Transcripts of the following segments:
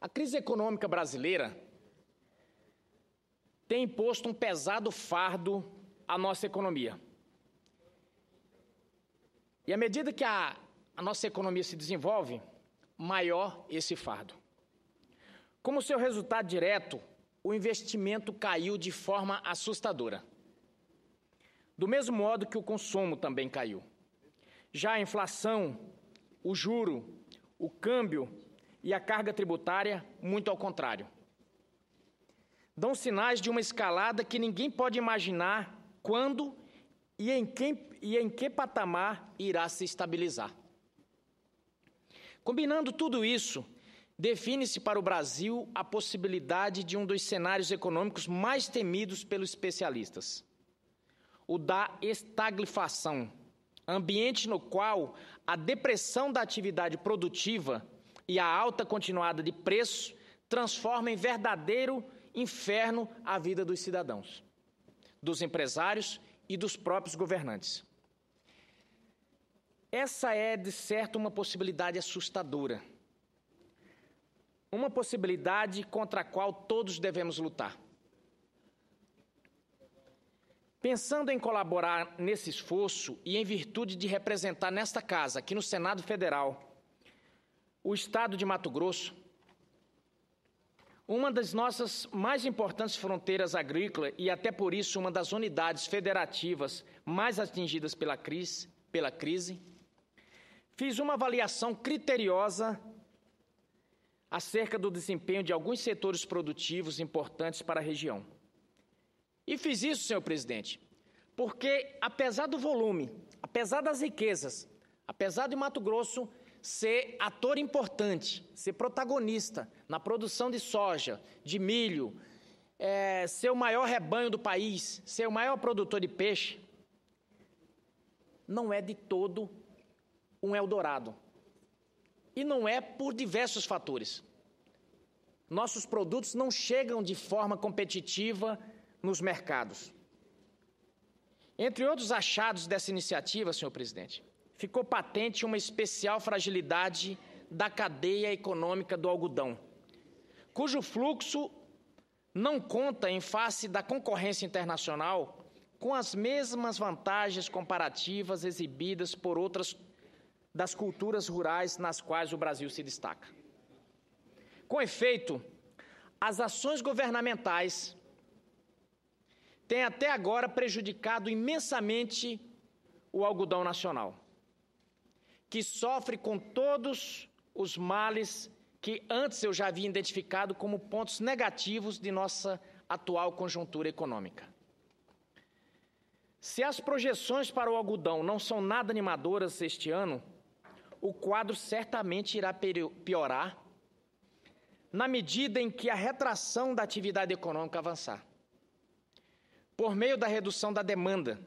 A crise econômica brasileira tem imposto um pesado fardo à nossa economia. E à medida que a, a nossa economia se desenvolve, maior esse fardo. Como seu resultado direto, o investimento caiu de forma assustadora. Do mesmo modo que o consumo também caiu. Já a inflação, o juro, o câmbio e a carga tributária, muito ao contrário. Dão sinais de uma escalada que ninguém pode imaginar quando e em, quem, e em que patamar irá se estabilizar. Combinando tudo isso, define-se para o Brasil a possibilidade de um dos cenários econômicos mais temidos pelos especialistas: o da estagflação, ambiente no qual a depressão da atividade produtiva e a alta continuada de preços transforma em verdadeiro inferno a vida dos cidadãos, dos empresários e dos próprios governantes. Essa é, de certo, uma possibilidade assustadora. Uma possibilidade contra a qual todos devemos lutar. Pensando em colaborar nesse esforço e em virtude de representar nesta casa, aqui no Senado Federal, o estado de Mato Grosso, uma das nossas mais importantes fronteiras agrícolas e até por isso uma das unidades federativas mais atingidas pela crise, pela crise fiz uma avaliação criteriosa acerca do desempenho de alguns setores produtivos importantes para a região. E fiz isso, senhor presidente, porque apesar do volume, apesar das riquezas, apesar de Mato Grosso ser ator importante, ser protagonista na produção de soja, de milho, é, ser o maior rebanho do país, ser o maior produtor de peixe, não é de todo um Eldorado. E não é por diversos fatores. Nossos produtos não chegam de forma competitiva nos mercados. Entre outros achados dessa iniciativa, senhor presidente, ficou patente uma especial fragilidade da cadeia econômica do algodão, cujo fluxo não conta, em face da concorrência internacional, com as mesmas vantagens comparativas exibidas por outras das culturas rurais nas quais o Brasil se destaca. Com efeito, as ações governamentais têm até agora prejudicado imensamente o algodão nacional que sofre com todos os males que antes eu já havia identificado como pontos negativos de nossa atual conjuntura econômica. Se as projeções para o algodão não são nada animadoras este ano, o quadro certamente irá piorar na medida em que a retração da atividade econômica avançar. Por meio da redução da demanda,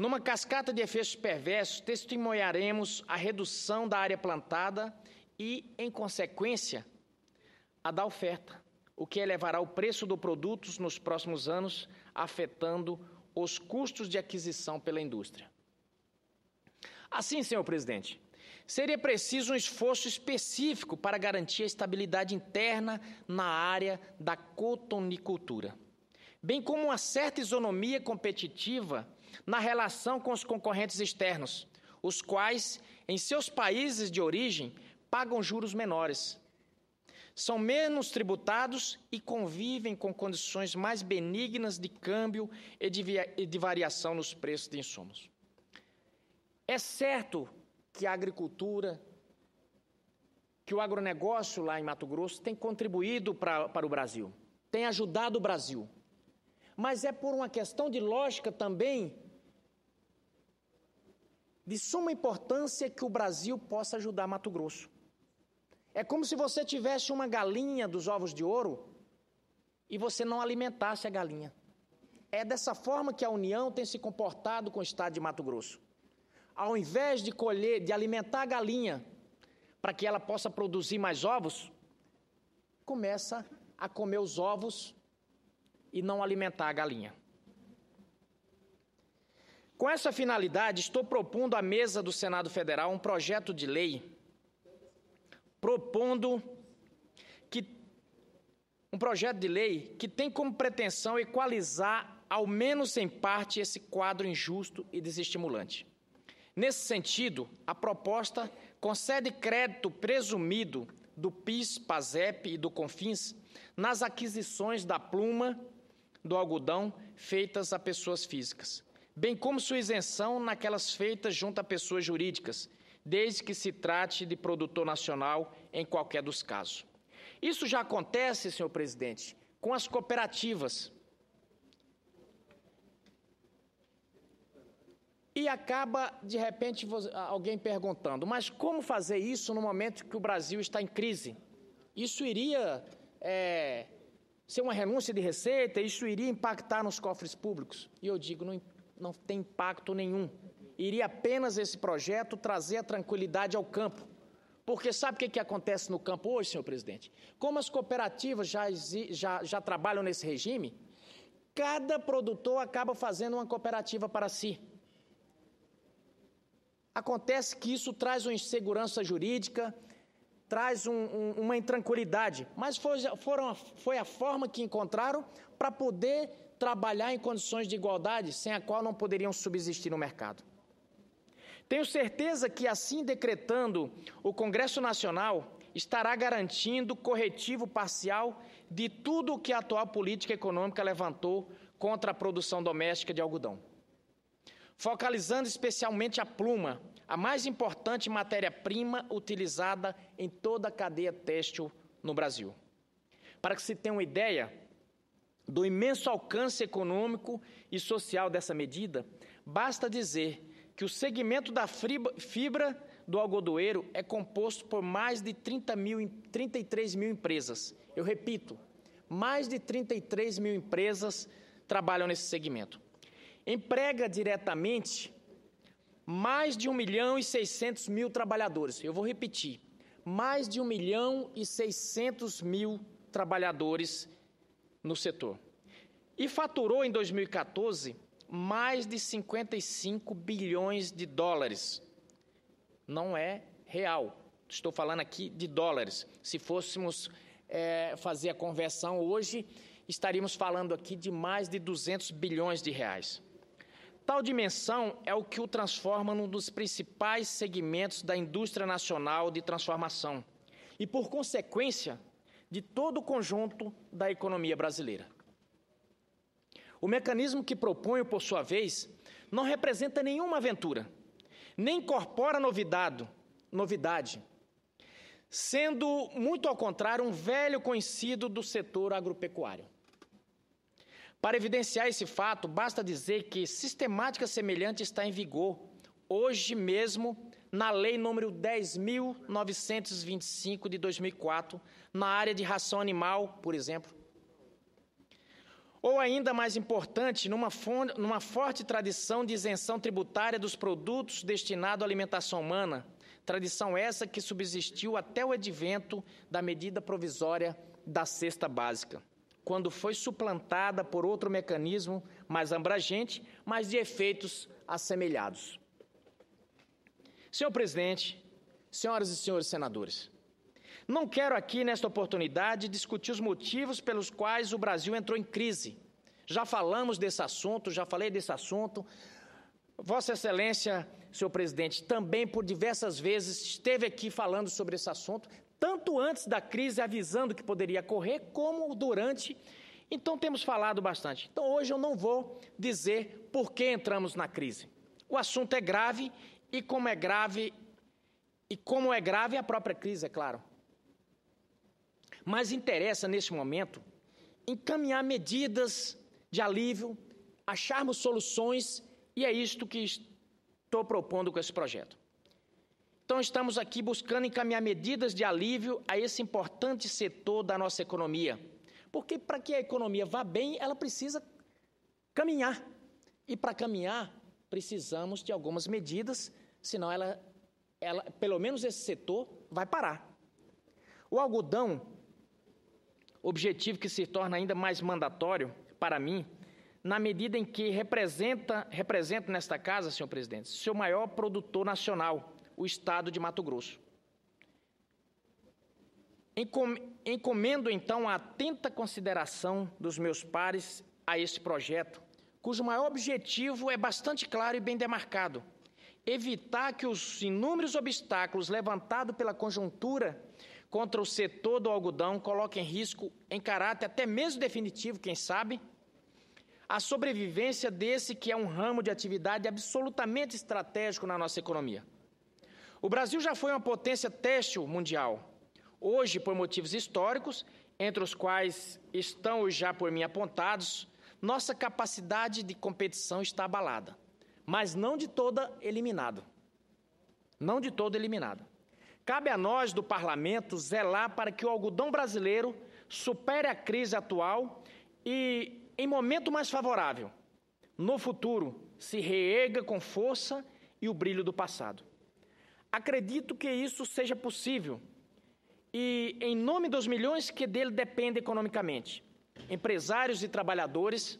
numa cascata de efeitos perversos, testemunharemos a redução da área plantada e, em consequência, a da oferta, o que elevará o preço do produto nos próximos anos, afetando os custos de aquisição pela indústria. Assim, senhor presidente, seria preciso um esforço específico para garantir a estabilidade interna na área da cotonicultura, bem como uma certa isonomia competitiva na relação com os concorrentes externos, os quais, em seus países de origem, pagam juros menores. São menos tributados e convivem com condições mais benignas de câmbio e de, e de variação nos preços de insumos. É certo que a agricultura, que o agronegócio lá em Mato Grosso tem contribuído pra, para o Brasil, tem ajudado o Brasil mas é por uma questão de lógica também, de suma importância que o Brasil possa ajudar Mato Grosso. É como se você tivesse uma galinha dos ovos de ouro e você não alimentasse a galinha. É dessa forma que a União tem se comportado com o Estado de Mato Grosso. Ao invés de colher, de alimentar a galinha para que ela possa produzir mais ovos, começa a comer os ovos e não alimentar a galinha. Com essa finalidade, estou propondo à mesa do Senado Federal um projeto de lei propondo que um projeto de lei que tem como pretensão equalizar ao menos em parte esse quadro injusto e desestimulante. Nesse sentido, a proposta concede crédito presumido do PIS, PASEP e do CONFINS nas aquisições da pluma do algodão feitas a pessoas físicas, bem como sua isenção naquelas feitas junto a pessoas jurídicas, desde que se trate de produtor nacional em qualquer dos casos. Isso já acontece, senhor presidente, com as cooperativas. E acaba, de repente, alguém perguntando: mas como fazer isso no momento que o Brasil está em crise? Isso iria é, ser uma renúncia de receita, isso iria impactar nos cofres públicos. E eu digo, não, não tem impacto nenhum. Iria apenas esse projeto trazer a tranquilidade ao campo. Porque sabe o que, que acontece no campo hoje, senhor presidente? Como as cooperativas já, já, já trabalham nesse regime, cada produtor acaba fazendo uma cooperativa para si. Acontece que isso traz uma insegurança jurídica, traz um, um, uma intranquilidade, mas foi, foram, foi a forma que encontraram para poder trabalhar em condições de igualdade, sem a qual não poderiam subsistir no mercado. Tenho certeza que, assim decretando, o Congresso Nacional estará garantindo corretivo parcial de tudo o que a atual política econômica levantou contra a produção doméstica de algodão. Focalizando especialmente a pluma, a mais importante matéria-prima utilizada em toda a cadeia têxtil no Brasil. Para que se tenha uma ideia do imenso alcance econômico e social dessa medida, basta dizer que o segmento da fibra do algodoeiro é composto por mais de 30 mil, 33 mil empresas. Eu repito, mais de 33 mil empresas trabalham nesse segmento. Emprega diretamente mais de 1 milhão e 600 mil trabalhadores. Eu vou repetir: mais de 1 milhão e 600 mil trabalhadores no setor. E faturou em 2014 mais de 55 bilhões de dólares. Não é real. Estou falando aqui de dólares. Se fôssemos é, fazer a conversão hoje, estaríamos falando aqui de mais de 200 bilhões de reais. Tal dimensão é o que o transforma num dos principais segmentos da indústria nacional de transformação e, por consequência, de todo o conjunto da economia brasileira. O mecanismo que proponho, por sua vez, não representa nenhuma aventura, nem incorpora novidade, novidade, sendo, muito ao contrário, um velho conhecido do setor agropecuário. Para evidenciar esse fato, basta dizer que sistemática semelhante está em vigor hoje mesmo na Lei número 10.925 de 2004, na área de ração animal, por exemplo. Ou ainda mais importante, numa, fonte, numa forte tradição de isenção tributária dos produtos destinados à alimentação humana, tradição essa que subsistiu até o advento da medida provisória da cesta básica quando foi suplantada por outro mecanismo mais abrangente, mas de efeitos assemelhados. Senhor presidente, senhoras e senhores senadores, não quero aqui, nesta oportunidade, discutir os motivos pelos quais o Brasil entrou em crise. Já falamos desse assunto, já falei desse assunto. Vossa Excelência, senhor presidente, também por diversas vezes esteve aqui falando sobre esse assunto, tanto antes da crise, avisando que poderia correr, como durante. Então, temos falado bastante. Então, hoje eu não vou dizer por que entramos na crise. O assunto é grave e como é grave, e como é grave a própria crise, é claro. Mas interessa, nesse momento, encaminhar medidas de alívio, acharmos soluções, e é isto que estou propondo com esse projeto. Então, estamos aqui buscando encaminhar medidas de alívio a esse importante setor da nossa economia. Porque para que a economia vá bem, ela precisa caminhar. E para caminhar, precisamos de algumas medidas, senão ela, ela, pelo menos esse setor, vai parar. O algodão, objetivo que se torna ainda mais mandatório para mim, na medida em que representa, representa nesta casa, senhor presidente, seu maior produtor nacional o estado de Mato Grosso. Encomendo então a atenta consideração dos meus pares a esse projeto, cujo maior objetivo é bastante claro e bem demarcado: evitar que os inúmeros obstáculos levantados pela conjuntura contra o setor do algodão coloquem em risco, em caráter até mesmo definitivo, quem sabe, a sobrevivência desse que é um ramo de atividade absolutamente estratégico na nossa economia. O Brasil já foi uma potência têxtil mundial. Hoje, por motivos históricos, entre os quais estão os já por mim apontados, nossa capacidade de competição está abalada, mas não de toda eliminada. Não de toda eliminada. Cabe a nós do parlamento zelar para que o algodão brasileiro supere a crise atual e, em momento mais favorável, no futuro, se reega com força e o brilho do passado. Acredito que isso seja possível e, em nome dos milhões que dele dependem economicamente, empresários e trabalhadores,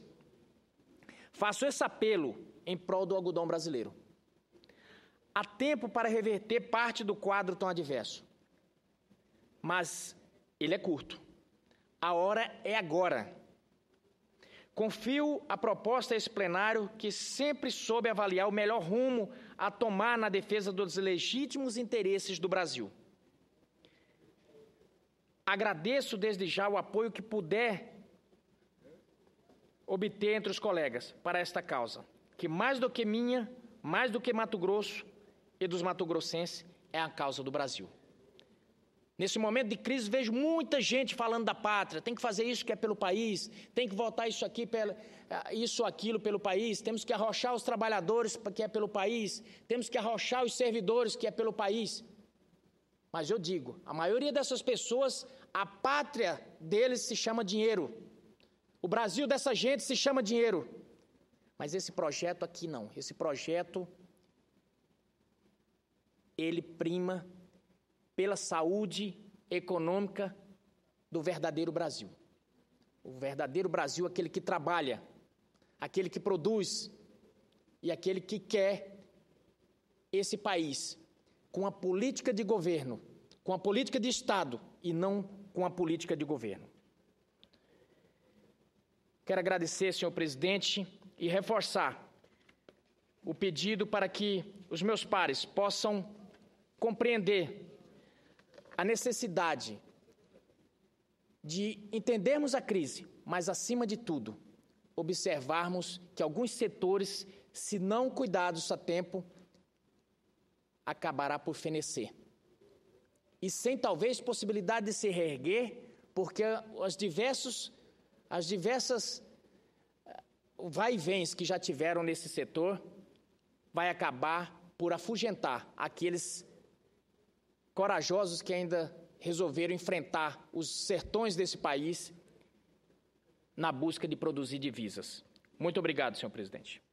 faço esse apelo em prol do algodão brasileiro. Há tempo para reverter parte do quadro tão adverso, mas ele é curto. A hora é agora. Confio a proposta a esse plenário que sempre soube avaliar o melhor rumo a tomar na defesa dos legítimos interesses do Brasil. Agradeço desde já o apoio que puder obter entre os colegas para esta causa, que mais do que minha, mais do que Mato Grosso e dos mato-grossenses é a causa do Brasil. Nesse momento de crise, vejo muita gente falando da pátria. Tem que fazer isso que é pelo país, tem que votar isso aqui, eh, isso aquilo pelo país. Temos que arrochar os trabalhadores, que é pelo país. Temos que arrochar os servidores, que é pelo país. Mas eu digo, a maioria dessas pessoas, a pátria deles se chama dinheiro. O Brasil dessa gente se chama dinheiro. Mas esse projeto aqui não. Esse projeto, ele prima pela saúde econômica do verdadeiro Brasil. O verdadeiro Brasil, aquele que trabalha, aquele que produz e aquele que quer esse país com a política de governo, com a política de Estado e não com a política de governo. Quero agradecer, senhor presidente, e reforçar o pedido para que os meus pares possam compreender a necessidade de entendermos a crise, mas acima de tudo, observarmos que alguns setores, se não cuidados a tempo, acabará por fenecer. E sem talvez possibilidade de se reerguer, porque as diversos as diversas eh, vai e vens que já tiveram nesse setor vai acabar por afugentar aqueles corajosos que ainda resolveram enfrentar os sertões desse país na busca de produzir divisas. Muito obrigado, senhor presidente.